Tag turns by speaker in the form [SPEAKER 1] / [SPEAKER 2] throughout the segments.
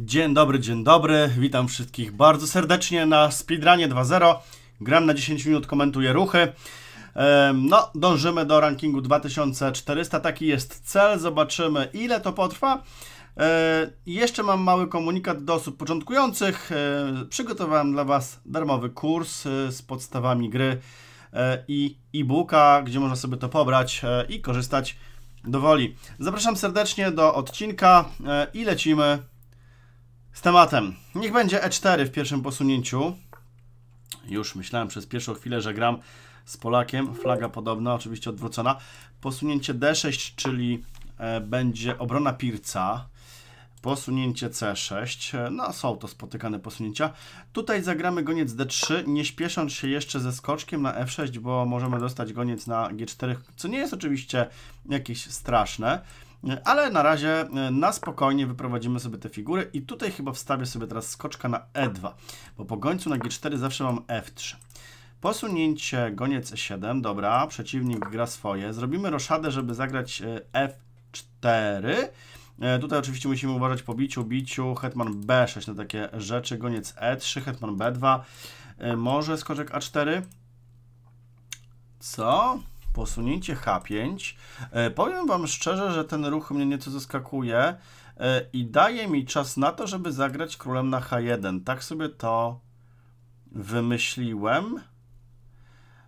[SPEAKER 1] Dzień dobry, dzień dobry. Witam wszystkich bardzo serdecznie na Speedrunie 2.0. Gram na 10 minut, komentuję ruchy. No, dążymy do rankingu 2400. Taki jest cel. Zobaczymy, ile to potrwa. E, jeszcze mam mały komunikat do osób początkujących. E, przygotowałem dla Was darmowy kurs e, z podstawami gry i e-booka, gdzie można sobie to pobrać i korzystać do woli. Zapraszam serdecznie do odcinka i lecimy z tematem. Niech będzie E4 w pierwszym posunięciu. Już myślałem przez pierwszą chwilę, że gram z Polakiem. Flaga podobna, oczywiście odwrócona. Posunięcie D6, czyli e, będzie obrona Pirca. Posunięcie C6. E, no, są to spotykane posunięcia. Tutaj zagramy goniec D3, nie śpiesząc się jeszcze ze skoczkiem na F6, bo możemy dostać goniec na G4, co nie jest oczywiście jakieś straszne ale na razie e, na spokojnie wyprowadzimy sobie te figury i tutaj chyba wstawię sobie teraz skoczka na E2, bo po gońcu na G4 zawsze mam F3. Posunięcie goniec E7, dobra, przeciwnik gra swoje. Zrobimy roszadę, żeby zagrać e, F4. E, tutaj oczywiście musimy uważać po biciu, biciu, hetman B6 na takie rzeczy, goniec E3, hetman B2, może skoczek A4. Co? posunięcie H5. E, powiem Wam szczerze, że ten ruch mnie nieco zaskakuje e, i daje mi czas na to, żeby zagrać królem na H1. Tak sobie to wymyśliłem.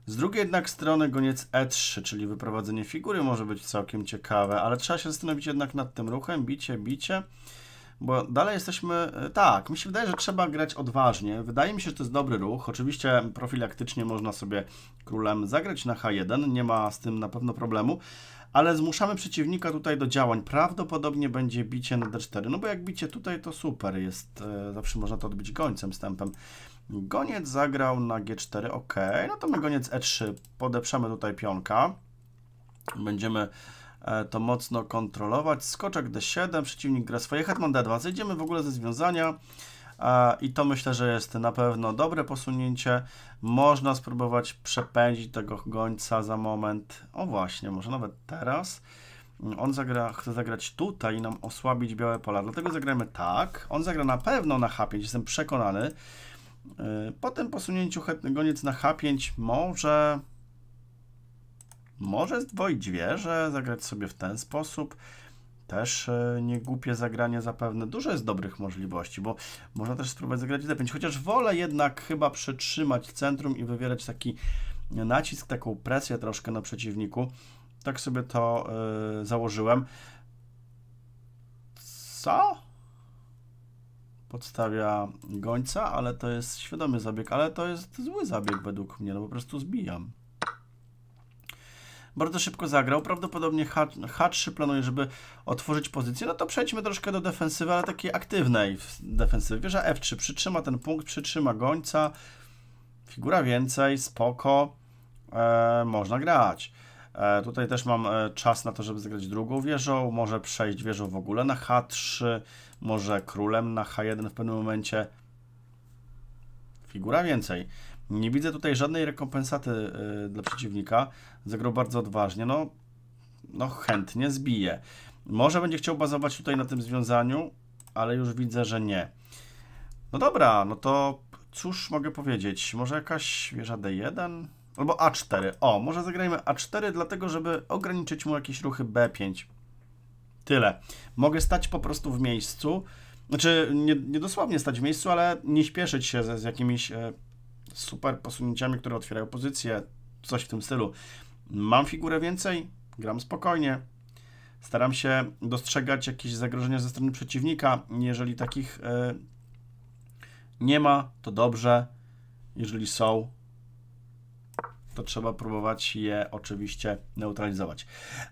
[SPEAKER 1] Z drugiej jednak strony goniec E3, czyli wyprowadzenie figury może być całkiem ciekawe, ale trzeba się zastanowić jednak nad tym ruchem. Bicie, bicie bo dalej jesteśmy, e, tak, mi się wydaje, że trzeba grać odważnie. Wydaje mi się, że to jest dobry ruch. Oczywiście profilaktycznie można sobie królem zagrać na H1, nie ma z tym na pewno problemu, ale zmuszamy przeciwnika tutaj do działań. Prawdopodobnie będzie bicie na D4, no bo jak bicie tutaj, to super jest. E, zawsze można to odbić gońcem, stępem. Goniec zagrał na G4, ok, no to my goniec E3, podeprzemy tutaj pionka. Będziemy E, to mocno kontrolować. Skoczek D7, przeciwnik gra swoje, hetman D2. Zejdziemy w ogóle ze związania e, i to myślę, że jest na pewno dobre posunięcie. Można spróbować przepędzić tego gońca za moment. O właśnie, może nawet teraz. On zagra, chce zagrać tutaj i nam osłabić białe pola, dlatego zagrajmy tak. On zagra na pewno na H5, jestem przekonany. E, po tym posunięciu goniec na H5 może może zdwoić wieżę, zagrać sobie w ten sposób. Też e, niegłupie zagranie zapewne. Dużo jest dobrych możliwości, bo można też spróbować zagrać d5. Chociaż wolę jednak chyba przetrzymać centrum i wywierać taki nacisk, taką presję troszkę na przeciwniku. Tak sobie to yy, założyłem. Co? Podstawia gońca, ale to jest świadomy zabieg, ale to jest zły zabieg według mnie, no po prostu zbijam bardzo szybko zagrał. Prawdopodobnie H3 planuje, żeby otworzyć pozycję. No to przejdźmy troszkę do defensywy, ale takiej aktywnej defensywy. Wieża F3 przytrzyma ten punkt, przytrzyma gońca. Figura więcej, spoko. E, można grać. E, tutaj też mam e, czas na to, żeby zagrać drugą wieżą. Może przejść wieżą w ogóle na H3, może królem na H1 w pewnym momencie. Figura więcej. Nie widzę tutaj żadnej rekompensaty y, dla przeciwnika. Zagrał bardzo odważnie. No, no chętnie zbije. Może będzie chciał bazować tutaj na tym związaniu, ale już widzę, że nie. No dobra, no to cóż mogę powiedzieć? Może jakaś wieża D1? Albo A4. O, może zagrajmy A4, dlatego żeby ograniczyć mu jakieś ruchy B5. Tyle. Mogę stać po prostu w miejscu. Znaczy, nie, nie dosłownie stać w miejscu, ale nie śpieszyć się z, z jakimiś... E, super posunięciami, które otwierają pozycję, coś w tym stylu. Mam figurę więcej, gram spokojnie, staram się dostrzegać jakieś zagrożenia ze strony przeciwnika. Jeżeli takich e, nie ma, to dobrze. Jeżeli są, to trzeba próbować je oczywiście neutralizować,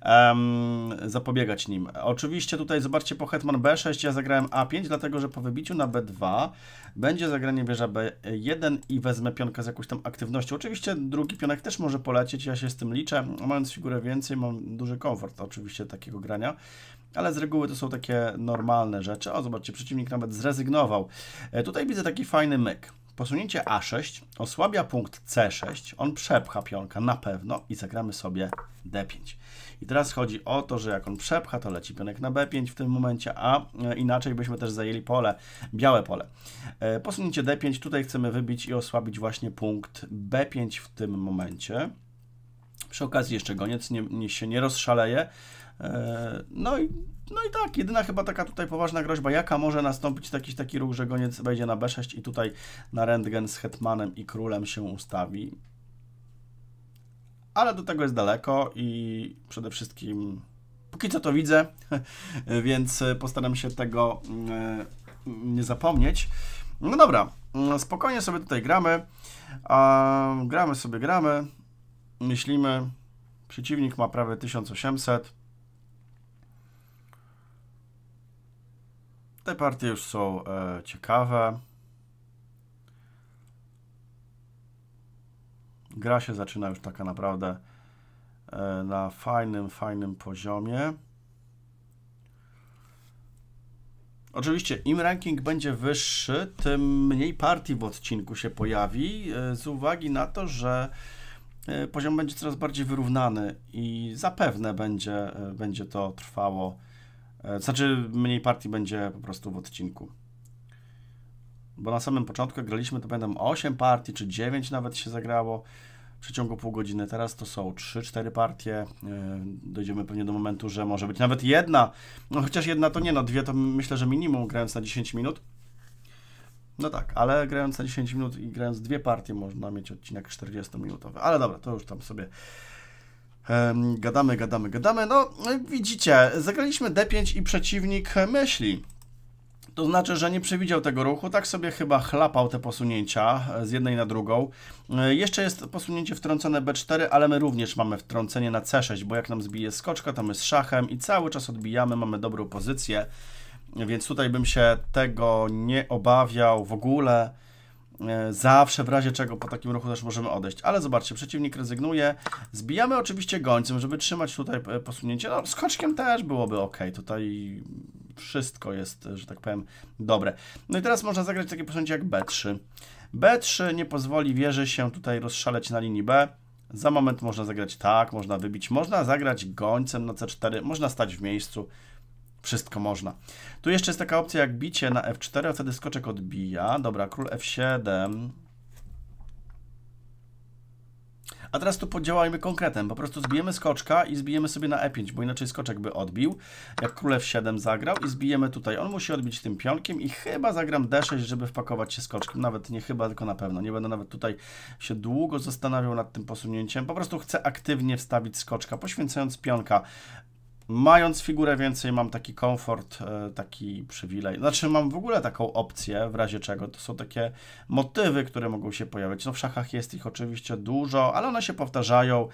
[SPEAKER 1] um, zapobiegać nim. Oczywiście tutaj zobaczcie po Hetman B6 ja zagrałem A5, dlatego że po wybiciu na B2 będzie zagranie wieża B1 i wezmę pionka z jakąś tam aktywnością. Oczywiście drugi pionek też może polecieć, ja się z tym liczę. Mając figurę więcej mam duży komfort oczywiście takiego grania ale z reguły to są takie normalne rzeczy. O, zobaczcie, przeciwnik nawet zrezygnował. E, tutaj widzę taki fajny myk. Posunięcie A6 osłabia punkt C6, on przepcha pionka na pewno i zagramy sobie D5. I teraz chodzi o to, że jak on przepcha, to leci pionek na B5 w tym momencie, a e, inaczej byśmy też zajęli pole, białe pole. E, posunięcie D5 tutaj chcemy wybić i osłabić właśnie punkt B5 w tym momencie. Przy okazji jeszcze goniec nie, nie się nie rozszaleje. E, no i no i tak, jedyna chyba taka tutaj poważna groźba, jaka może nastąpić jakiś taki ruch, że goniec wejdzie na B6 i tutaj na rentgen z hetmanem i królem się ustawi. Ale do tego jest daleko i przede wszystkim póki co to widzę, więc postaram się tego mm, nie zapomnieć. No dobra, mm, spokojnie sobie tutaj gramy. Gramy sobie, gramy. Myślimy. Przeciwnik ma prawie 1800. Te partie już są e, ciekawe. Gra się zaczyna już taka naprawdę e, na fajnym, fajnym poziomie. Oczywiście im ranking będzie wyższy, tym mniej partii w odcinku się pojawi, e, z uwagi na to, że e, poziom będzie coraz bardziej wyrównany i zapewne będzie, e, będzie to trwało E, znaczy mniej partii będzie po prostu w odcinku. Bo na samym początku graliśmy, to będą 8 partii, czy 9 nawet się zagrało w przeciągu pół godziny. Teraz to są 3-4 partie. E, dojdziemy pewnie do momentu, że może być nawet jedna. No chociaż jedna to nie, no dwie to myślę, że minimum grając na 10 minut. No tak, ale grając na 10 minut i grając dwie partie można mieć odcinek 40-minutowy. Ale dobra, to już tam sobie gadamy, gadamy, gadamy. No, widzicie, zagraliśmy D5 i przeciwnik myśli. To znaczy, że nie przewidział tego ruchu, tak sobie chyba chlapał te posunięcia e, z jednej na drugą. E, jeszcze jest posunięcie wtrącone B4, ale my również mamy wtrącenie na C6, bo jak nam zbije skoczka, to my z szachem i cały czas odbijamy, mamy dobrą pozycję. Więc tutaj bym się tego nie obawiał w ogóle. E, zawsze w razie czego po takim ruchu też możemy odejść. Ale zobaczcie, przeciwnik rezygnuje. Zbijamy oczywiście gońcem, żeby trzymać tutaj e, posunięcie. No, skoczkiem też byłoby ok. Tutaj wszystko jest, e, że tak powiem, dobre. No i teraz można zagrać takie posunięcie jak B3. B3 nie pozwoli wieży się tutaj rozszaleć na linii B. Za moment można zagrać tak, można wybić, można zagrać gońcem na C4, można stać w miejscu. Wszystko można. Tu jeszcze jest taka opcja jak bicie na f4, a wtedy skoczek odbija. Dobra, król f7. A teraz tu podziałajmy konkretem. Po prostu zbijemy skoczka i zbijemy sobie na e5, bo inaczej skoczek by odbił. Jak król f7 zagrał i zbijemy tutaj. On musi odbić tym pionkiem i chyba zagram d6, żeby wpakować się skoczkiem. Nawet nie chyba, tylko na pewno. Nie będę nawet tutaj się długo zastanawiał nad tym posunięciem. Po prostu chcę aktywnie wstawić skoczka, poświęcając pionka Mając figurę więcej, mam taki komfort, e, taki przywilej. Znaczy, mam w ogóle taką opcję, w razie czego. To są takie motywy, które mogą się pojawiać. No, w szachach jest ich oczywiście dużo, ale one się powtarzają.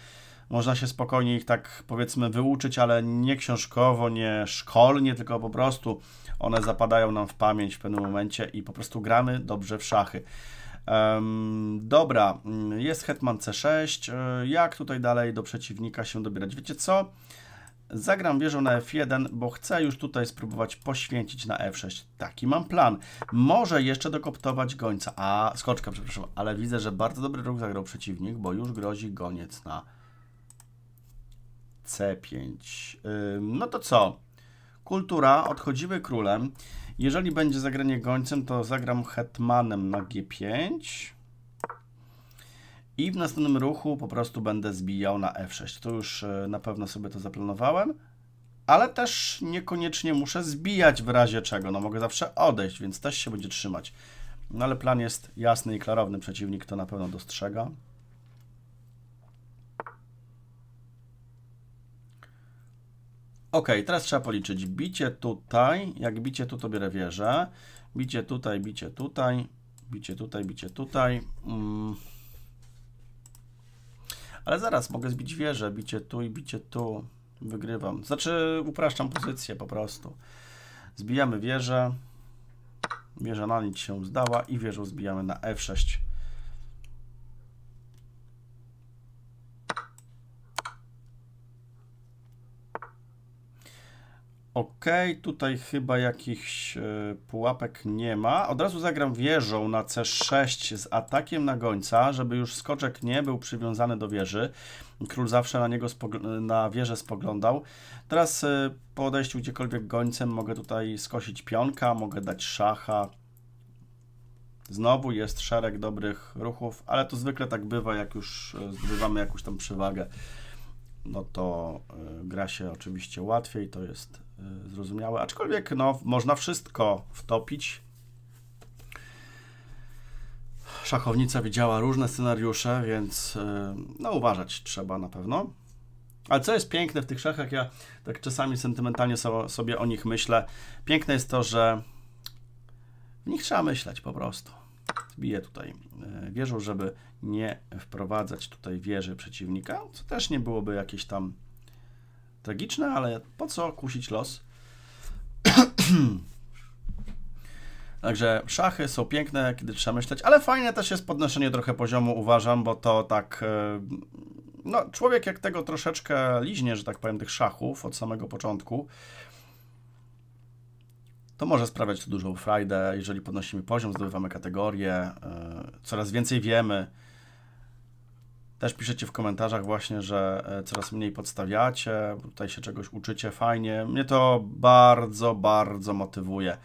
[SPEAKER 1] Można się spokojnie ich tak, powiedzmy, wyuczyć, ale nie książkowo, nie szkolnie, tylko po prostu one zapadają nam w pamięć w pewnym momencie i po prostu gramy dobrze w szachy. Um, dobra, mm, jest Hetman C6. E, jak tutaj dalej do przeciwnika się dobierać? Wiecie co? Zagram wieżą na F1, bo chcę już tutaj spróbować poświęcić na F6. Taki mam plan. Może jeszcze dokoptować gońca. A, skoczka, przepraszam. Ale widzę, że bardzo dobry ruch zagrał przeciwnik, bo już grozi goniec na C5. no to co? Kultura, odchodzimy królem. Jeżeli będzie zagranie gońcem, to zagram hetmanem na G5 i w następnym ruchu po prostu będę zbijał na F6. To już e, na pewno sobie to zaplanowałem, ale też niekoniecznie muszę zbijać w razie czego. No mogę zawsze odejść, więc też się będzie trzymać. No ale plan jest jasny i klarowny, przeciwnik to na pewno dostrzega. Ok, teraz trzeba policzyć. Bicie tutaj, jak bicie tu, to biorę wieżę. Bicie tutaj, bicie tutaj, bicie tutaj, bicie tutaj. Mm. Ale zaraz, mogę zbić wieżę, bicie tu i bicie tu. Wygrywam. Znaczy, upraszczam pozycję po prostu. Zbijamy wieżę. Wieża na nic się zdała i wieżę zbijamy na F6. Ok, tutaj chyba jakichś e, pułapek nie ma. Od razu zagram wieżą na C6 z atakiem na gońca, żeby już skoczek nie był przywiązany do wieży. Król zawsze na niego na wieżę spoglądał. Teraz e, po odejściu gdziekolwiek gońcem mogę tutaj skosić pionka, mogę dać szacha. Znowu jest szereg dobrych ruchów, ale to zwykle tak bywa, jak już e, zdobywamy jakąś tam przewagę. No to gra się oczywiście łatwiej, to jest Y, zrozumiałe, aczkolwiek no, można wszystko wtopić. Szachownica widziała różne scenariusze, więc y, no, uważać trzeba na pewno. Ale co jest piękne w tych szachach, ja tak czasami sentymentalnie sobie o nich myślę. Piękne jest to, że w nich trzeba myśleć po prostu. Bije tutaj y, wieżą, żeby nie wprowadzać tutaj wieży przeciwnika, co też nie byłoby jakieś tam Tragiczne, ale po co kusić los? Także szachy są piękne, kiedy trzeba myśleć, ale fajne też jest podnoszenie trochę poziomu, uważam, bo to tak. E, no, człowiek jak tego troszeczkę liźnie, że tak powiem, tych szachów od samego początku, to może sprawiać tu dużą frajdę, jeżeli podnosimy poziom, zdobywamy kategorie, coraz więcej wiemy. Też piszecie w komentarzach właśnie, że e, coraz mniej podstawiacie, tutaj się czegoś uczycie, fajnie. Mnie to bardzo, bardzo motywuje.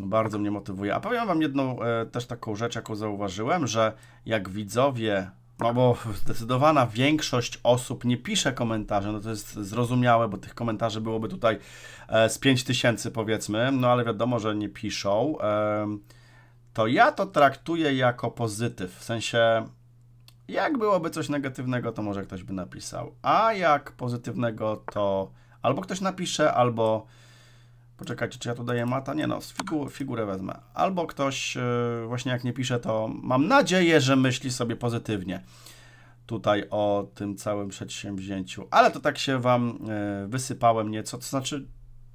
[SPEAKER 1] Bardzo mnie motywuje. A powiem Wam jedną e, też taką rzecz, jaką zauważyłem, że jak widzowie no bo zdecydowana większość osób nie pisze komentarzy, no to jest zrozumiałe, bo tych komentarzy byłoby tutaj e, z 5000 powiedzmy, no ale wiadomo, że nie piszą. To ja to traktuję jako pozytyw, w sensie jak byłoby coś negatywnego, to może ktoś by napisał. A jak pozytywnego, to albo ktoś napisze, albo... Poczekajcie, czy ja tu daję mata? Nie no, figu, figurę wezmę. Albo ktoś e, właśnie jak nie pisze, to mam nadzieję, że myśli sobie pozytywnie tutaj o tym całym przedsięwzięciu. Ale to tak się Wam e, wysypałem nieco, to znaczy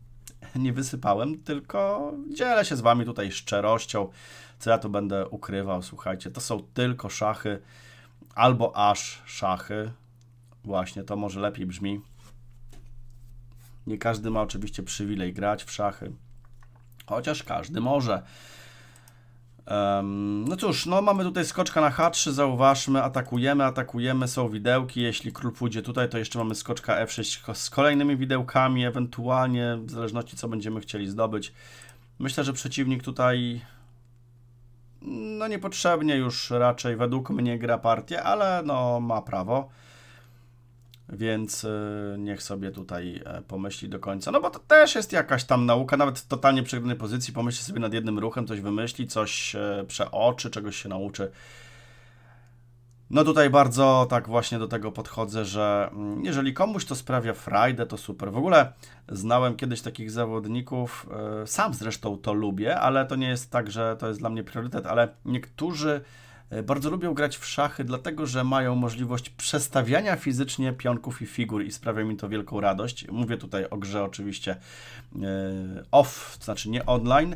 [SPEAKER 1] nie wysypałem, tylko dzielę się z Wami tutaj szczerością, co ja tu będę ukrywał, słuchajcie, to są tylko szachy, albo aż szachy. Właśnie, to może lepiej brzmi. Nie każdy ma oczywiście przywilej grać w szachy, chociaż każdy może. no cóż, no mamy tutaj skoczka na H3, zauważmy, atakujemy, atakujemy, są widełki, jeśli król pójdzie tutaj, to jeszcze mamy skoczka F6 z kolejnymi widełkami, ewentualnie, w zależności co będziemy chcieli zdobyć. Myślę, że przeciwnik tutaj no niepotrzebnie już raczej według mnie gra partię, ale no ma prawo. Więc y, niech sobie tutaj e, pomyśli do końca. No bo to też jest jakaś tam nauka, nawet w totalnie przegranej pozycji pomyśli sobie nad jednym ruchem, coś wymyśli, coś e, przeoczy, czegoś się nauczy. No tutaj bardzo tak właśnie do tego podchodzę, że mm, jeżeli komuś to sprawia frajdę, to super. W ogóle znałem kiedyś takich zawodników, e, sam zresztą to lubię, ale to nie jest tak, że to jest dla mnie priorytet, ale niektórzy E, bardzo lubią grać w szachy, dlatego że mają możliwość przestawiania fizycznie pionków i figur i sprawia mi to wielką radość. Mówię tutaj o grze oczywiście e, off, to znaczy nie online,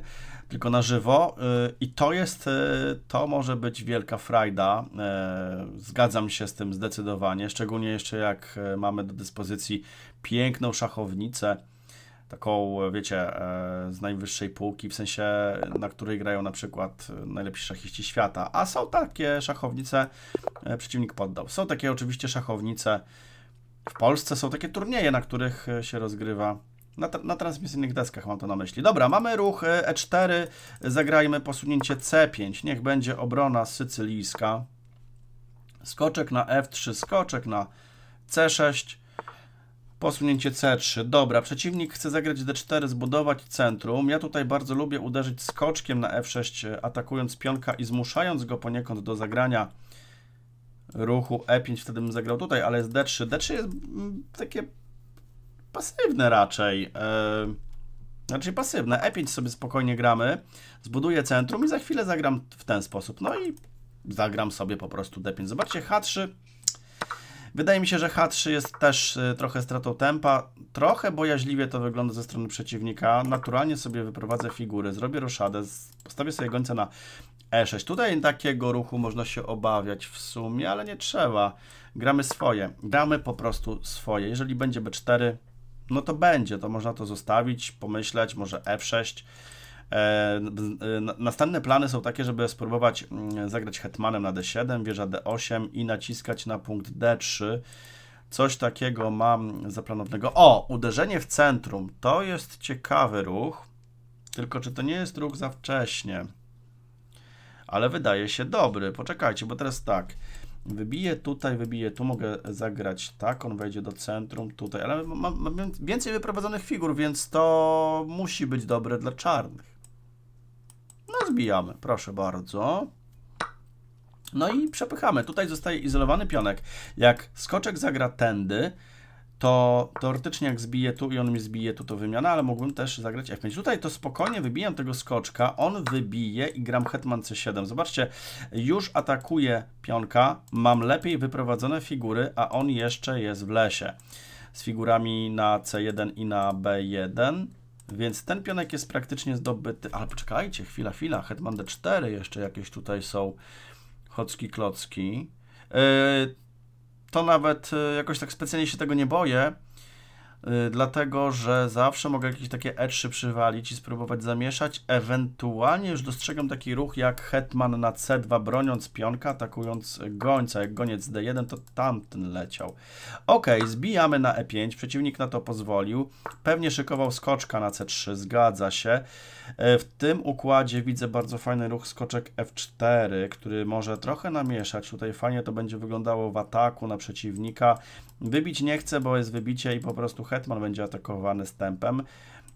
[SPEAKER 1] tylko na żywo e, i to jest, to może być wielka frajda. Zgadzam się z tym zdecydowanie, szczególnie jeszcze jak mamy do dyspozycji piękną szachownicę, taką, wiecie, e, z najwyższej półki, w sensie na której grają na przykład e, najlepsi szachiści świata, a są takie szachownice, e, przeciwnik poddał. Są takie oczywiście szachownice w Polsce, są takie turnieje, na których się rozgrywa na, tra na transmisyjnych deskach mam to na myśli. Dobra, mamy ruch E4, zagrajmy posunięcie C5, niech będzie obrona sycylijska. Skoczek na F3, skoczek na C6, Posunięcie C3. Dobra, przeciwnik chce zagrać D4, zbudować centrum. Ja tutaj bardzo lubię uderzyć skoczkiem na F6, atakując pionka i zmuszając go poniekąd do zagrania ruchu E5, wtedy bym zagrał tutaj, ale jest D3. D3 jest mm, takie pasywne raczej. E, raczej pasywne. E5 sobie spokojnie gramy. Zbuduję centrum i za chwilę zagram w ten sposób. No i zagram sobie po prostu D5. Zobaczcie, H3 Wydaje mi się, że H3 jest też e, trochę stratą tempa. Trochę bojaźliwie to wygląda ze strony przeciwnika. Naturalnie sobie wyprowadzę figury, zrobię roszadę, postawię sobie gońca na E6. Tutaj takiego ruchu można się obawiać w sumie, ale nie trzeba. Gramy swoje. Gramy po prostu swoje. Jeżeli będzie B4, no to będzie. To można to zostawić, pomyśleć, może F6. E E, następne plany są takie, żeby spróbować mm, zagrać hetmanem na d7, wieża d8 i naciskać na punkt d3. Coś takiego mam zaplanowanego. O, uderzenie w centrum. To jest ciekawy ruch. Tylko czy to nie jest ruch za wcześnie? Ale wydaje się dobry. Poczekajcie, bo teraz tak. Wybiję tutaj, wybiję tu, mogę zagrać tak, on wejdzie do centrum, tutaj, ale mam więcej wyprowadzonych figur, więc to musi być dobre dla czarnych rozbijamy, proszę bardzo. No i przepychamy. Tutaj zostaje izolowany pionek. Jak skoczek zagra tędy, to teoretycznie jak zbije tu i on mi zbije tu, to wymiana, ale mógłbym też zagrać F5. Tutaj to spokojnie wybijam tego skoczka, on wybije i gram hetman C7. Zobaczcie, już atakuje pionka, mam lepiej wyprowadzone figury, a on jeszcze jest w lesie. Z figurami na C1 i na B1. Więc ten pionek jest praktycznie zdobyty, ale poczekajcie, chwila, chwila, hetman d4 jeszcze jakieś tutaj są chocki, klocki. Yy, to nawet yy, jakoś tak specjalnie się tego nie boję, Y, dlatego że zawsze mogę jakieś takie E3 przywalić i spróbować zamieszać. Ewentualnie już dostrzegam taki ruch jak Hetman na C2 broniąc pionka, atakując gońca. Jak goniec D1 to tamten leciał. Ok, zbijamy na E5, przeciwnik na to pozwolił. Pewnie szykował skoczka na C3, zgadza się. Y, w tym układzie widzę bardzo fajny ruch skoczek F4, który może trochę namieszać. Tutaj fajnie to będzie wyglądało w ataku na przeciwnika. Wybić nie chcę, bo jest wybicie i po prostu hetman będzie atakowany stępem.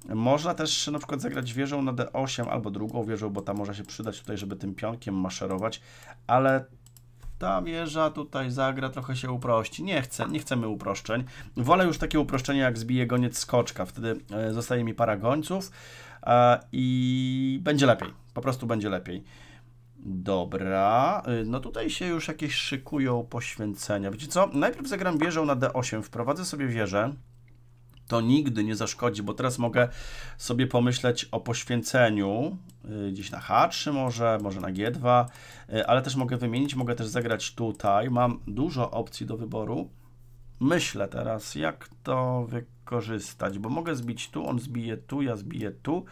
[SPEAKER 1] Można też na przykład zagrać wieżą na d8 albo drugą wieżą, bo ta może się przydać tutaj, żeby tym pionkiem maszerować, ale ta wieża tutaj zagra, trochę się uprości. Nie chcę, nie chcemy uproszczeń. Wolę już takie uproszczenie, jak zbije goniec skoczka. Wtedy e, zostaje mi para gońców i będzie lepiej. Po prostu będzie lepiej. Dobra, y, no tutaj się już jakieś szykują poświęcenia. Wiecie co? Najpierw zagram wieżą na d8, wprowadzę sobie wieżę to nigdy nie zaszkodzi, bo teraz mogę sobie pomyśleć o poświęceniu y, gdzieś na H3 może, może na G2, y, ale też mogę wymienić, mogę też zagrać tutaj. Mam dużo opcji do wyboru. Myślę teraz, jak to wykorzystać, bo mogę zbić tu, on zbije tu, ja zbiję tu.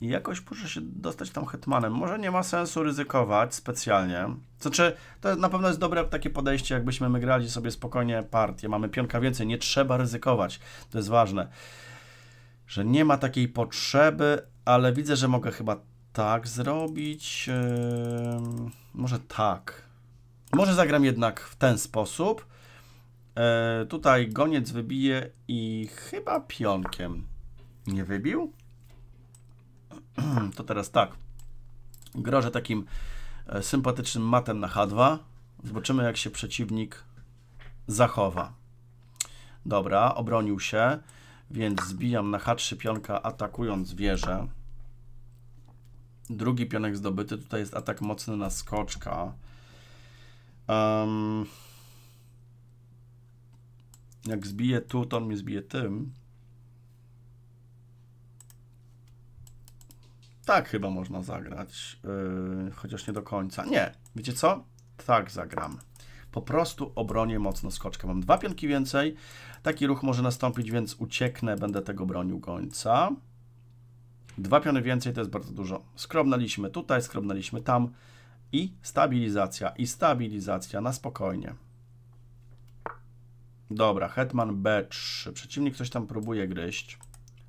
[SPEAKER 1] I jakoś proszę się dostać tam hetmanem. Może nie ma sensu ryzykować specjalnie. Znaczy, to na pewno jest dobre takie podejście, jakbyśmy my grali sobie spokojnie partię. Mamy pionka więcej, nie trzeba ryzykować. To jest ważne. Że nie ma takiej potrzeby, ale widzę, że mogę chyba tak zrobić. Yy, może tak. Może zagram jednak w ten sposób. Yy, tutaj goniec wybije i chyba pionkiem. Nie wybił? to teraz tak. Grożę takim e, sympatycznym matem na H2. Zobaczymy, jak się przeciwnik zachowa. Dobra, obronił się, więc zbijam na H3 pionka, atakując wieżę. Drugi pionek zdobyty, tutaj jest atak mocny na skoczka. Um, jak zbije tu, to on mnie zbije tym. Tak chyba można zagrać, yy, chociaż nie do końca. Nie, wiecie co? Tak zagram. Po prostu obronię mocno skoczkę. Mam dwa pionki więcej. Taki ruch może nastąpić, więc ucieknę, będę tego bronił końca. Dwa piony więcej to jest bardzo dużo. Skrobnęliśmy tutaj, skrobnęliśmy tam. I stabilizacja, i stabilizacja na spokojnie. Dobra, hetman b3. Przeciwnik coś tam próbuje gryźć.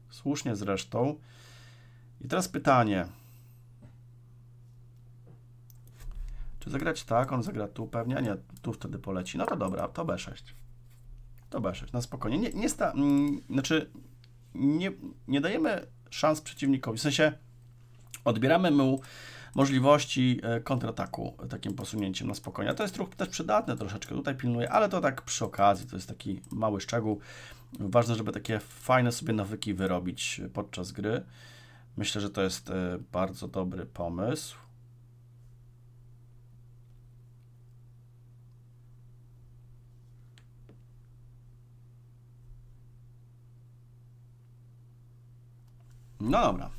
[SPEAKER 1] Słusznie zresztą. I teraz pytanie. Czy zagrać tak? On zagra tu pewnie, a nie, tu wtedy poleci. No to dobra, to B6. To B6, na spokojnie. Nie, nie sta... Mm, znaczy, nie, nie dajemy szans przeciwnikowi. W sensie, odbieramy mu możliwości e, kontrataku e, takim posunięciem na spokojnie. A to jest ruch też przydatny troszeczkę, tutaj pilnuje, ale to tak przy okazji, to jest taki mały szczegół. Ważne, żeby takie fajne sobie nawyki wyrobić e, podczas gry. Myślę, że to jest e, bardzo dobry pomysł. No dobra.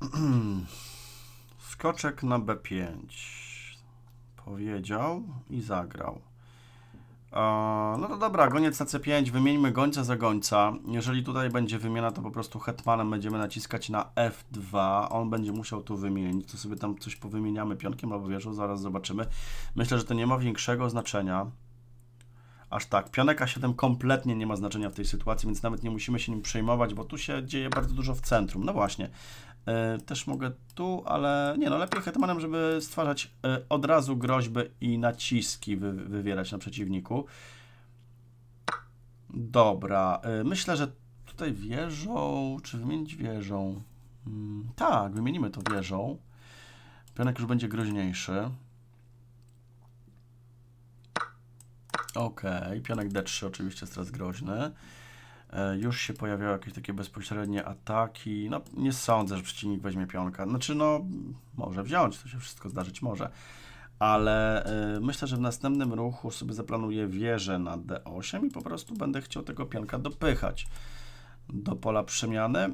[SPEAKER 1] Skoczek na B5 powiedział i zagrał. E, no to dobra, goniec na C5, wymieńmy gońca za gońca. Jeżeli tutaj będzie wymiana, to po prostu hetmanem będziemy naciskać na F2. On będzie musiał tu wymienić, to sobie tam coś powymieniamy pionkiem albo wieżą, zaraz zobaczymy. Myślę, że to nie ma większego znaczenia. Aż tak, pionek A7 kompletnie nie ma znaczenia w tej sytuacji, więc nawet nie musimy się nim przejmować, bo tu się dzieje bardzo dużo w centrum. No właśnie, E, też mogę tu, ale nie no, lepiej hetmanem, żeby stwarzać e, od razu groźby i naciski wy wywierać na przeciwniku. Dobra, e, myślę, że tutaj wieżą, czy wymienić wieżą? Hmm, tak, wymienimy to wieżą. Pionek już będzie groźniejszy. Okej, okay. pionek D3 oczywiście jest teraz groźny. E, już się pojawiały jakieś takie bezpośrednie ataki. No, nie sądzę, że przeciwnik weźmie pionka. Znaczy, no, może wziąć, to się wszystko zdarzyć może. Ale y, myślę, że w następnym ruchu sobie zaplanuję wieżę na D8 i po prostu będę chciał tego pionka dopychać do pola przemiany.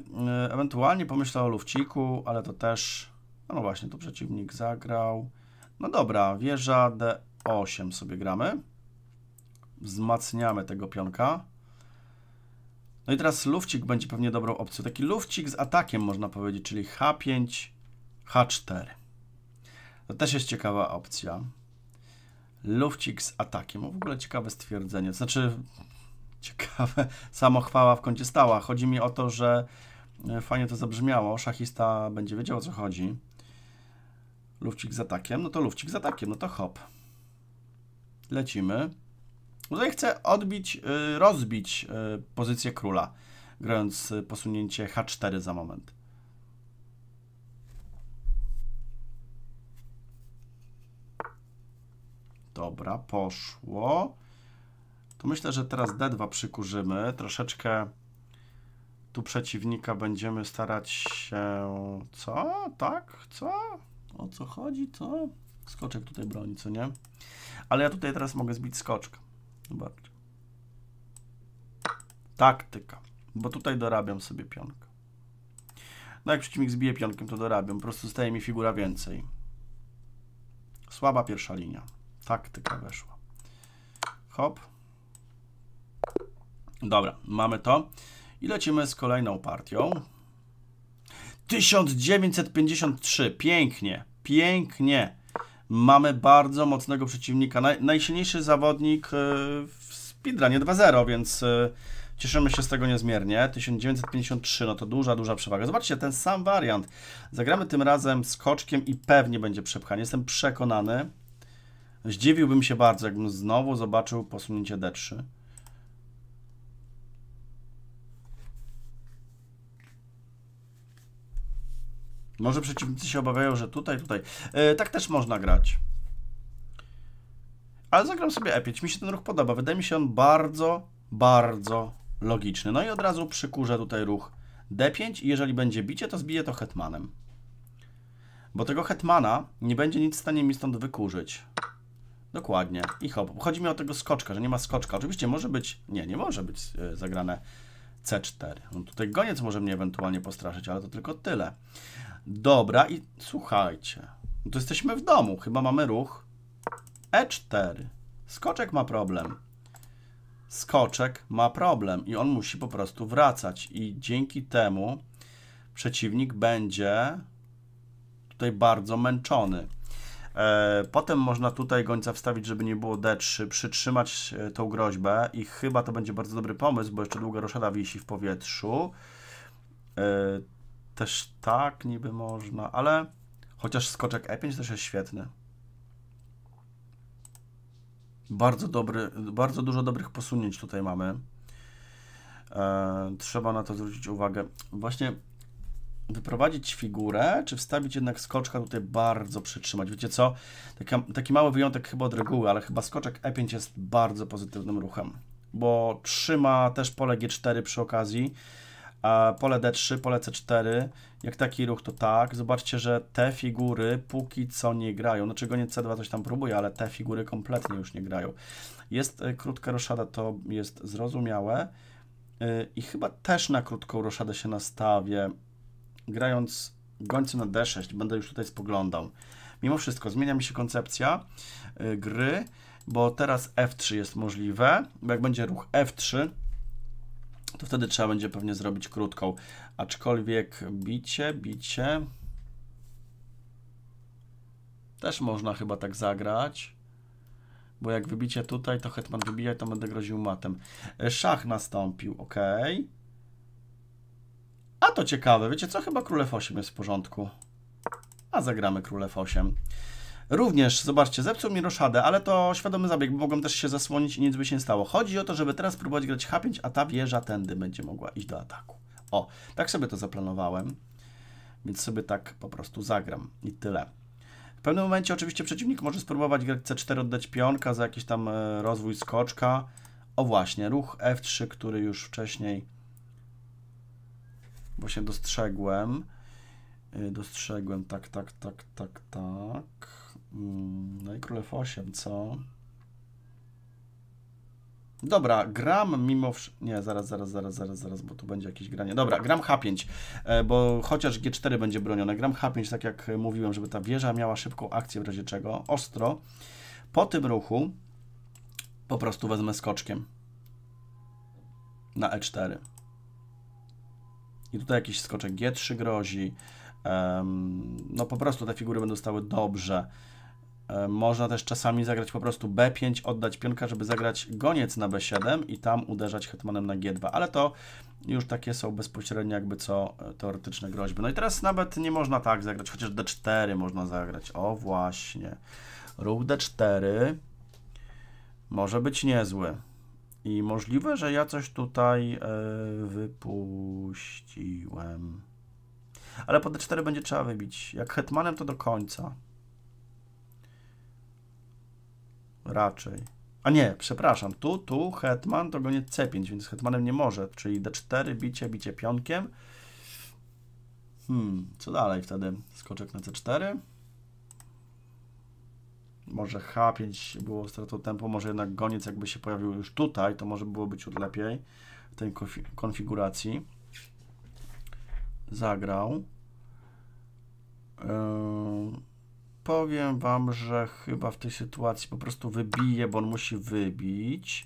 [SPEAKER 1] Y, ewentualnie pomyślę o lufciku, ale to też... No, no właśnie, tu przeciwnik zagrał. No dobra, wieża D8 sobie gramy. Wzmacniamy tego pionka. No i teraz lufcik będzie pewnie dobrą opcją. Taki lufcik z atakiem można powiedzieć, czyli H5, H4. To też jest ciekawa opcja. Lufcik z atakiem. O, no w ogóle ciekawe stwierdzenie. znaczy, ciekawe, samochwała w kącie stała. Chodzi mi o to, że e, fajnie to zabrzmiało. Szachista będzie wiedział o co chodzi. Lufcik z atakiem. No to lufcik z atakiem. No to hop. Lecimy. Tutaj chce odbić, y, rozbić y, pozycję króla, grając y, posunięcie h4 za moment. Dobra, poszło. To myślę, że teraz D2 przykurzymy. Troszeczkę tu przeciwnika będziemy starać się... Co? Tak? Co? O co chodzi? Co? Skoczek tutaj broni, co nie? Ale ja tutaj teraz mogę zbić skoczka. Zobaczcie. Taktyka. Bo tutaj dorabiam sobie pionkę. No jak przeciwnik zbije pionkiem, to dorabiam. Po prostu zostaje mi figura więcej. Słaba pierwsza linia. Taktyka weszła. Hop. Dobra, mamy to. I lecimy z kolejną partią. 1953. Pięknie, pięknie mamy bardzo mocnego przeciwnika. Naj, najsilniejszy zawodnik e, w speedrunie 2-0, więc e, cieszymy się z tego niezmiernie. 1953, no to duża, duża przewaga. Zobaczcie, ten sam wariant. Zagramy tym razem z koczkiem i pewnie będzie przepchanie. Jestem przekonany. Zdziwiłbym się bardzo, jakbym znowu zobaczył posunięcie D3. Może przeciwnicy się obawiają, że tutaj, tutaj. E, tak też można grać. Ale zagram sobie E5. Mi się ten ruch podoba. Wydaje mi się on bardzo, bardzo logiczny. No i od razu przykurzę tutaj ruch D5 i jeżeli będzie bicie, to zbiję to hetmanem. Bo tego hetmana nie będzie nic w stanie mi stąd wykurzyć. Dokładnie. I hop. Chodzi mi o tego skoczka, że nie ma skoczka. Oczywiście może być... Nie, nie może być e, zagrane C4. No tutaj goniec może mnie ewentualnie postraszyć, ale to tylko tyle. Dobra, i słuchajcie. No to jesteśmy w domu. Chyba mamy ruch E4. Skoczek ma problem. Skoczek ma problem i on musi po prostu wracać. I dzięki temu przeciwnik będzie tutaj bardzo męczony. E, potem można tutaj gońca wstawić, żeby nie było D3, przytrzymać e, tą groźbę i chyba to będzie bardzo dobry pomysł, bo jeszcze długo roszada wisi w powietrzu. E, też tak niby można, ale chociaż skoczek E5 też jest świetny. Bardzo dobry, bardzo dużo dobrych posunięć tutaj mamy. E, trzeba na to zwrócić uwagę. Właśnie wyprowadzić figurę, czy wstawić jednak skoczka tutaj bardzo przytrzymać. Wiecie co? Taki, taki mały wyjątek chyba od reguły, ale chyba skoczek E5 jest bardzo pozytywnym ruchem, bo trzyma też pole G4 przy okazji a pole D3, pole C4, jak taki ruch to tak. Zobaczcie, że te figury póki co nie grają. Znaczy nie C2 coś tam próbuje, ale te figury kompletnie już nie grają. Jest e, krótka roszada, to jest zrozumiałe. E, I chyba też na krótką roszadę się nastawię, grając gońcem na D6, będę już tutaj spoglądał. Mimo wszystko zmienia mi się koncepcja e, gry, bo teraz F3 jest możliwe, bo jak będzie ruch F3, to wtedy trzeba będzie pewnie zrobić krótką. Aczkolwiek bicie, bicie... Też można chyba tak zagrać. Bo jak wybicie tutaj, to hetman wybija to będę groził matem. E, szach nastąpił, ok. A to ciekawe, wiecie co? Chyba królew 8 jest w porządku. A zagramy królew 8 Również, zobaczcie, zepsuł mi roszadę, ale to świadomy zabieg, bo mogłem też się zasłonić i nic by się nie stało. Chodzi o to, żeby teraz próbować grać H5, a ta wieża tędy będzie mogła iść do ataku. O, tak sobie to zaplanowałem, więc sobie tak po prostu zagram i tyle. W pewnym momencie oczywiście przeciwnik może spróbować grać C4, oddać pionka za jakiś tam e, rozwój skoczka. O właśnie, ruch F3, który już wcześniej właśnie dostrzegłem. E, dostrzegłem, tak, tak, tak, tak, tak. Mm, no i f 8, co? Dobra, gram mimo... Nie, zaraz, zaraz, zaraz, zaraz, zaraz, bo tu będzie jakieś granie. Dobra, gram H5, e, bo chociaż G4 będzie bronione. Gram H5, tak jak mówiłem, żeby ta wieża miała szybką akcję w razie czego. Ostro. Po tym ruchu po prostu wezmę skoczkiem na E4. I tutaj jakiś skoczek G3 grozi. no po prostu te figury będą stały dobrze. E, można też czasami zagrać po prostu B5, oddać pionka, żeby zagrać goniec na B7 i tam uderzać hetmanem na G2, ale to już takie są bezpośrednie, jakby co e, teoretyczne groźby. No i teraz nawet nie można tak zagrać, chociaż D4 można zagrać. O właśnie, ruch D4 może być niezły. I możliwe, że ja coś tutaj e, wypuściłem. Ale po D4 będzie trzeba wybić. Jak hetmanem to do końca. raczej. A nie, przepraszam, tu, tu, hetman to goniec C5, więc hetmanem nie może, czyli D4, bicie, bicie pionkiem. Hmm, co dalej wtedy? Skoczek na C4. Może H5 było stratą tempo, może jednak goniec jakby się pojawił już tutaj, to może było być lepiej w tej konfiguracji. Zagrał. Yy powiem Wam, że chyba w tej sytuacji po prostu wybije, bo on musi wybić.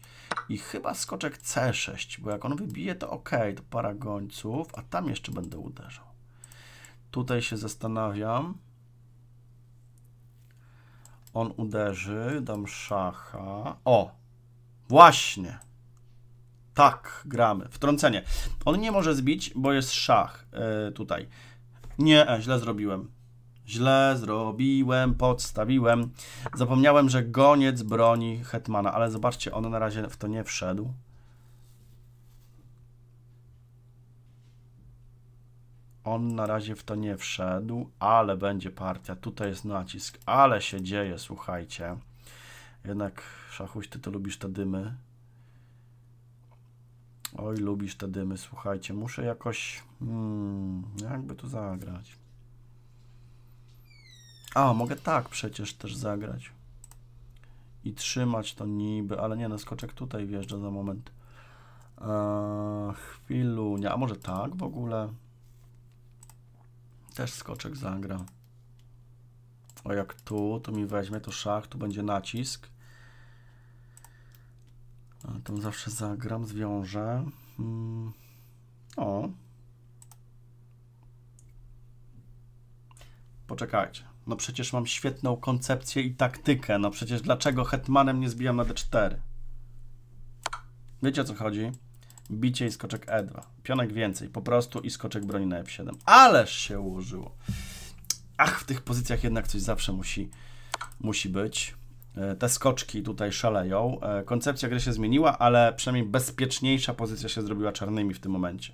[SPEAKER 1] I chyba skoczek C6, bo jak on wybije, to ok, to para gońców, a tam jeszcze będę uderzał. Tutaj się zastanawiam. On uderzy, dam szacha. O! Właśnie! Tak, gramy. Wtrącenie. On nie może zbić, bo jest szach yy, tutaj. Nie, e, źle zrobiłem. Źle zrobiłem, podstawiłem. Zapomniałem, że goniec broni Hetmana, ale zobaczcie, on na razie w to nie wszedł. On na razie w to nie wszedł, ale będzie partia. Tutaj jest nacisk, ale się dzieje, słuchajcie. Jednak, szachuś, ty to lubisz te dymy. Oj, lubisz te dymy, słuchajcie. Muszę jakoś... Hmm, jakby tu zagrać. A, mogę tak przecież też zagrać. I trzymać to niby, ale nie, no skoczek tutaj wjeżdża za moment. Eee, nie, a może tak w ogóle? Też skoczek zagra. O, jak tu, to mi weźmie, to szach, tu będzie nacisk. A, tam zawsze zagram, zwiążę. Hmm. O. Poczekajcie. No przecież mam świetną koncepcję i taktykę. No przecież dlaczego hetmanem nie zbijam na d4? Wiecie o co chodzi? Bicie i skoczek e2. Pionek więcej, po prostu i skoczek broni na f7. E Ależ się ułożyło. Ach, w tych pozycjach jednak coś zawsze musi, musi być. E, te skoczki tutaj szaleją. E, koncepcja gry się zmieniła, ale przynajmniej bezpieczniejsza pozycja się zrobiła czarnymi w tym momencie.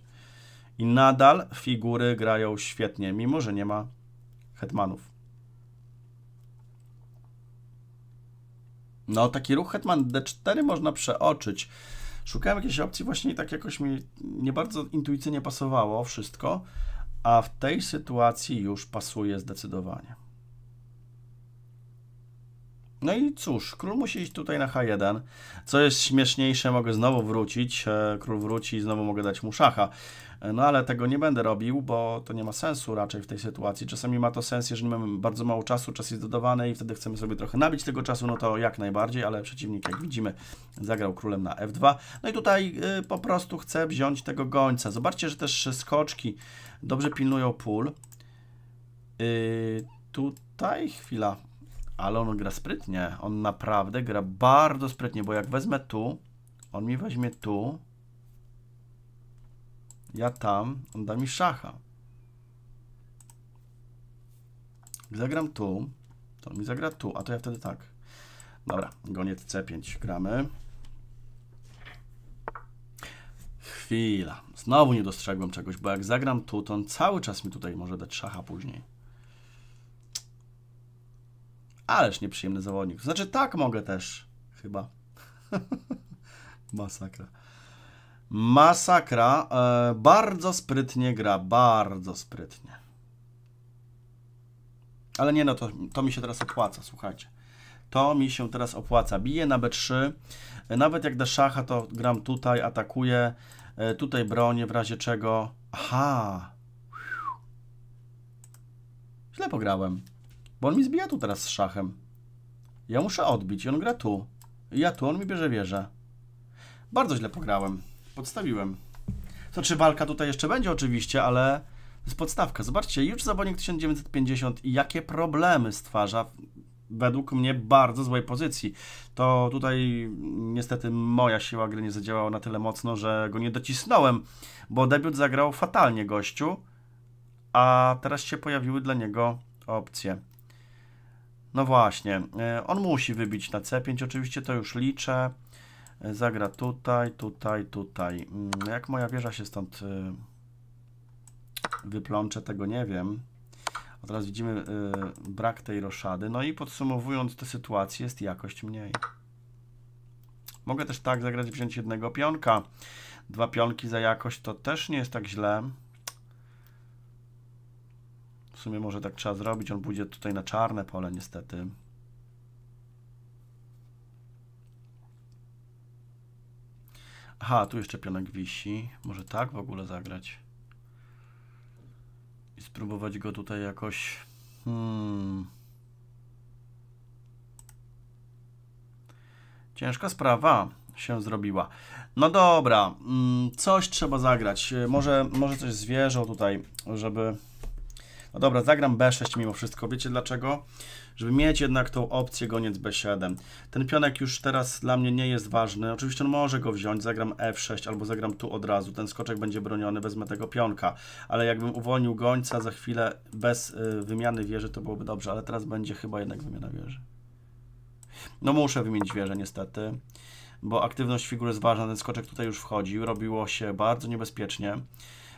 [SPEAKER 1] I nadal figury grają świetnie, mimo że nie ma hetmanów. No, taki ruch Hetman D4 można przeoczyć. Szukałem jakiejś opcji właśnie i tak jakoś mi nie bardzo intuicyjnie pasowało wszystko, a w tej sytuacji już pasuje zdecydowanie. No i cóż, król musi iść tutaj na H1. Co jest śmieszniejsze, mogę znowu wrócić. E, król wróci i znowu mogę dać mu szacha. E, no ale tego nie będę robił, bo to nie ma sensu raczej w tej sytuacji. Czasami ma to sens, jeżeli mamy bardzo mało czasu, czas jest dodawany i wtedy chcemy sobie trochę nabić tego czasu, no to jak najbardziej, ale przeciwnik, jak widzimy, zagrał królem na F2. No i tutaj e, po prostu chcę wziąć tego gońca. Zobaczcie, że też skoczki dobrze pilnują pól. Yy, tutaj, chwila, ale on gra sprytnie. On naprawdę gra bardzo sprytnie, bo jak wezmę tu, on mi weźmie tu, ja tam, on da mi szacha. Zagram tu, to on mi zagra tu, a to ja wtedy tak. Dobra, goniec C5 gramy. Chwila. Znowu nie dostrzegłem czegoś, bo jak zagram tu, to on cały czas mi tutaj może dać szacha później. Ależ nieprzyjemny zawodnik. Znaczy tak mogę też, chyba. Masakra. Masakra. E, bardzo sprytnie gra, bardzo sprytnie. Ale nie no, to, to mi się teraz opłaca, słuchajcie. To mi się teraz opłaca. Biję na B3. E, nawet jak da szacha, to gram tutaj, atakuję. E, tutaj bronię w razie czego. Aha. Źle pograłem. Bo on mi zbija tu teraz z szachem. Ja muszę odbić i on gra tu. I ja tu, on mi bierze wieżę. Bardzo źle pograłem. Podstawiłem. To czy walka tutaj jeszcze będzie oczywiście, ale to jest podstawka. Zobaczcie, już Zabonik 1950 i jakie problemy stwarza według mnie bardzo złej pozycji. To tutaj niestety moja siła gry nie zadziałała na tyle mocno, że go nie docisnąłem, bo debiut zagrał fatalnie gościu, a teraz się pojawiły dla niego opcje. No właśnie, e, on musi wybić na C5, oczywiście to już liczę. E, zagra tutaj, tutaj, tutaj. Mm, jak moja wieża się stąd e, wyplącze, tego nie wiem. A teraz widzimy brak tej roszady. No i podsumowując tę sytuację, jest jakość mniej. Mogę też tak zagrać wziąć jednego pionka. Dwa pionki za jakość to też nie jest tak źle. W sumie może tak trzeba zrobić. On pójdzie tutaj na czarne pole niestety. Aha, tu jeszcze pionek wisi. Może tak w ogóle zagrać. I spróbować go tutaj jakoś... Hmm. Ciężka sprawa się zrobiła. No dobra, mm, coś trzeba zagrać. Może, może coś zwierzą tutaj, żeby no dobra, zagram B6 mimo wszystko. Wiecie dlaczego? Żeby mieć jednak tą opcję goniec B7. Ten pionek już teraz dla mnie nie jest ważny. Oczywiście on może go wziąć. Zagram F6 albo zagram tu od razu. Ten skoczek będzie broniony, wezmę tego pionka. Ale jakbym uwolnił gońca za chwilę bez y, wymiany wieży, to byłoby dobrze. Ale teraz będzie chyba jednak wymiana wieży. No muszę wymienić wieżę niestety bo aktywność figur jest ważna, ten skoczek tutaj już wchodził, robiło się bardzo niebezpiecznie.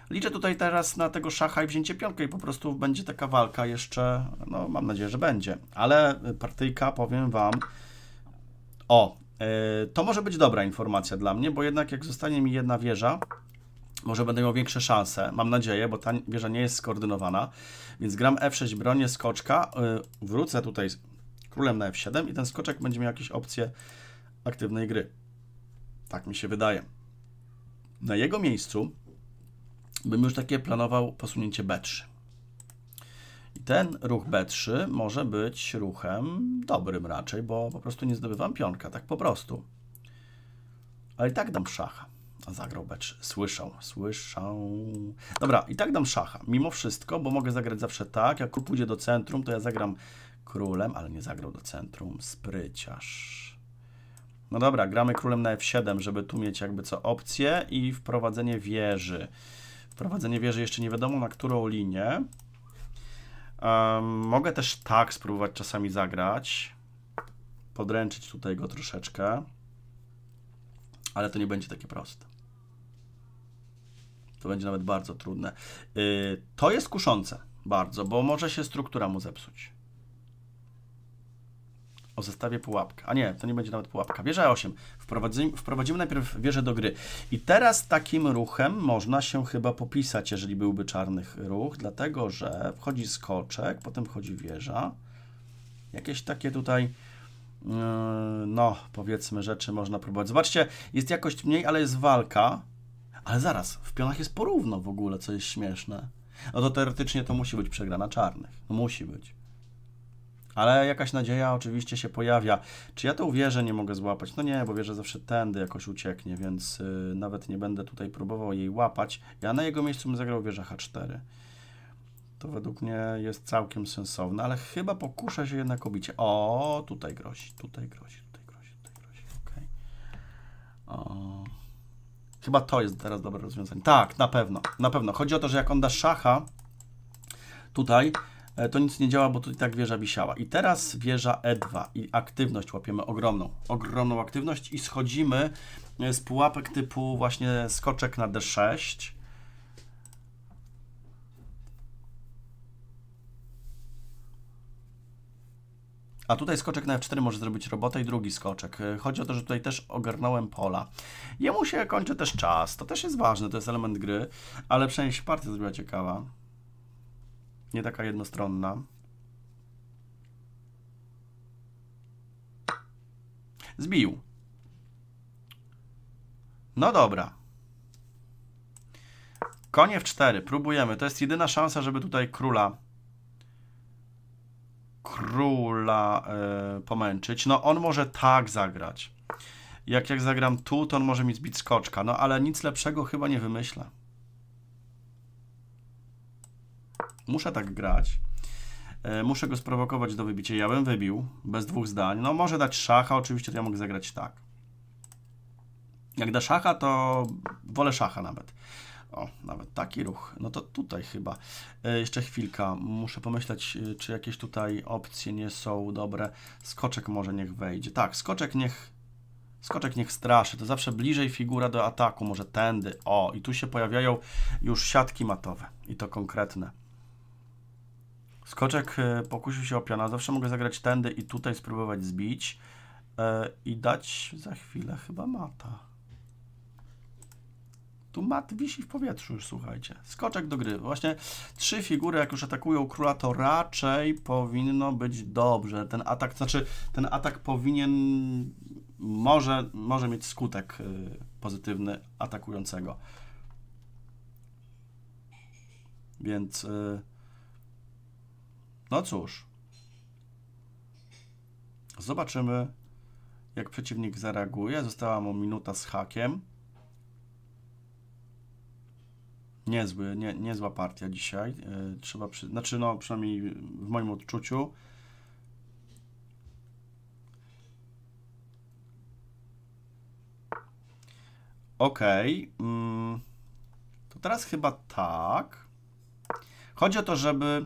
[SPEAKER 1] Liczę tutaj teraz na tego szacha i wzięcie piątki i po prostu będzie taka walka jeszcze, no mam nadzieję, że będzie. Ale y, partyjka, powiem Wam, o, yy, to może być dobra informacja dla mnie, bo jednak jak zostanie mi jedna wieża, może będę miał większe szanse, mam nadzieję, bo ta wieża nie jest skoordynowana, więc gram F6, bronię skoczka, yy, wrócę tutaj z królem na F7 i ten skoczek będzie miał jakieś opcje aktywnej gry. Tak mi się wydaje. Na jego miejscu bym już takie planował posunięcie B3. I ten ruch B3 może być ruchem dobrym raczej, bo po prostu nie zdobywam pionka, tak po prostu. Ale i tak dam szacha. A zagrał B3. Słyszał, słyszał. Dobra, i tak dam szacha. Mimo wszystko, bo mogę zagrać zawsze tak. Jak król pójdzie do centrum, to ja zagram królem, ale nie zagrał do centrum. Spryciarz. No dobra, gramy królem na F7, żeby tu mieć jakby co opcję i wprowadzenie wieży. Prowadzenie wieży jeszcze nie wiadomo na którą linię. Um, mogę też tak spróbować czasami zagrać. Podręczyć tutaj go troszeczkę. Ale to nie będzie takie proste. To będzie nawet bardzo trudne. Yy, to jest kuszące bardzo, bo może się struktura mu zepsuć o zestawie pułapka. A nie, to nie będzie nawet pułapka. Wieża 8 Wprowadzimy, wprowadzimy najpierw wieżę do gry. I teraz takim ruchem można się chyba popisać, jeżeli byłby czarny ruch, dlatego że wchodzi skoczek, potem wchodzi wieża. Jakieś takie tutaj yy, no, powiedzmy, rzeczy można próbować. Zobaczcie, jest jakość mniej, ale jest walka. Ale zaraz, w pionach jest porówno w ogóle, co jest śmieszne. No to teoretycznie to musi być przegrana czarnych. No musi być ale jakaś nadzieja oczywiście się pojawia. Czy ja to wieżę nie mogę złapać? No nie, bo wieżę zawsze tędy jakoś ucieknie, więc yy, nawet nie będę tutaj próbował jej łapać. Ja na jego miejscu bym zagrał wieżę H4. To według mnie jest całkiem sensowne, ale chyba pokusza się jednak o bicie. O, tutaj grozi, tutaj grozi, tutaj grozi, tutaj grozi, okej. Okay. Chyba to jest teraz dobre rozwiązanie. Tak, na pewno, na pewno. Chodzi o to, że jak on da szacha tutaj, E, to nic nie działa, bo tu i tak wieża wisiała. I teraz wieża E2 i aktywność łapiemy ogromną, ogromną aktywność i schodzimy e, z pułapek typu właśnie skoczek na D6. A tutaj skoczek na F4 może zrobić robotę i drugi skoczek. E, chodzi o to, że tutaj też ogarnąłem pola. Jemu się kończy też czas, to też jest ważne, to jest element gry, ale przynajmniej się partia zrobiła ciekawa nie taka jednostronna. Zbił. No dobra. Konie w 4. Próbujemy. To jest jedyna szansa, żeby tutaj króla króla y, pomęczyć. No on może tak zagrać. Jak jak zagram tu, to on może mi zbić skoczka. No ale nic lepszego chyba nie wymyślę. Muszę tak grać. E, muszę go sprowokować do wybicia. Ja bym wybił, bez dwóch zdań. No może dać szacha, oczywiście to ja mogę zagrać tak. Jak da szacha, to wolę szacha nawet. O, nawet taki ruch. No to tutaj chyba. E, jeszcze chwilka. Muszę pomyśleć, e, czy jakieś tutaj opcje nie są dobre. Skoczek może niech wejdzie. Tak, skoczek niech... Skoczek niech straszy. To zawsze bliżej figura do ataku. Może tędy. O, i tu się pojawiają już siatki matowe. I to konkretne. Skoczek e, pokusił się o piana. Zawsze mogę zagrać tędy i tutaj spróbować zbić e, i dać za chwilę chyba mata. Tu mat wisi w powietrzu już, słuchajcie. Skoczek do gry. Właśnie trzy figury, jak już atakują króla, to raczej powinno być dobrze. Ten atak, znaczy ten atak powinien, może, może mieć skutek e, pozytywny atakującego. Więc... No cóż. Zobaczymy, jak przeciwnik zareaguje. Została mu minuta z hakiem. Niezły, nie, niezła partia dzisiaj. Yy, trzeba przy, znaczy, no przynajmniej w moim odczuciu. OK, mm, To teraz chyba tak. Chodzi o to, żeby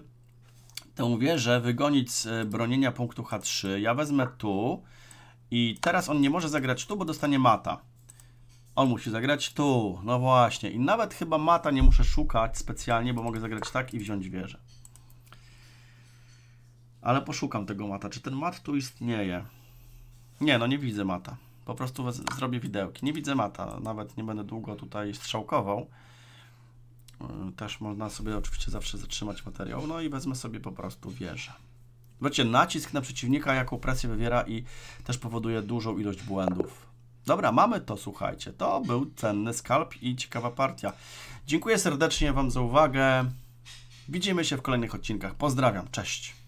[SPEAKER 1] tę wieżę wygonić z e, bronienia punktu H3. Ja wezmę tu i teraz on nie może zagrać tu, bo dostanie mata. On musi zagrać tu, no właśnie. I nawet chyba mata nie muszę szukać specjalnie, bo mogę zagrać tak i wziąć wieżę. Ale poszukam tego mata. Czy ten mat tu istnieje? Nie, no nie widzę mata. Po prostu zrobię widełki. Nie widzę mata, nawet nie będę długo tutaj strzałkował. Też można sobie oczywiście zawsze zatrzymać materiał. No i wezmę sobie po prostu wieżę. Wiecie, nacisk na przeciwnika, jaką presję wywiera i też powoduje dużą ilość błędów. Dobra, mamy to, słuchajcie. To był cenny skalp i ciekawa partia. Dziękuję serdecznie Wam za uwagę. Widzimy się w kolejnych odcinkach. Pozdrawiam, cześć.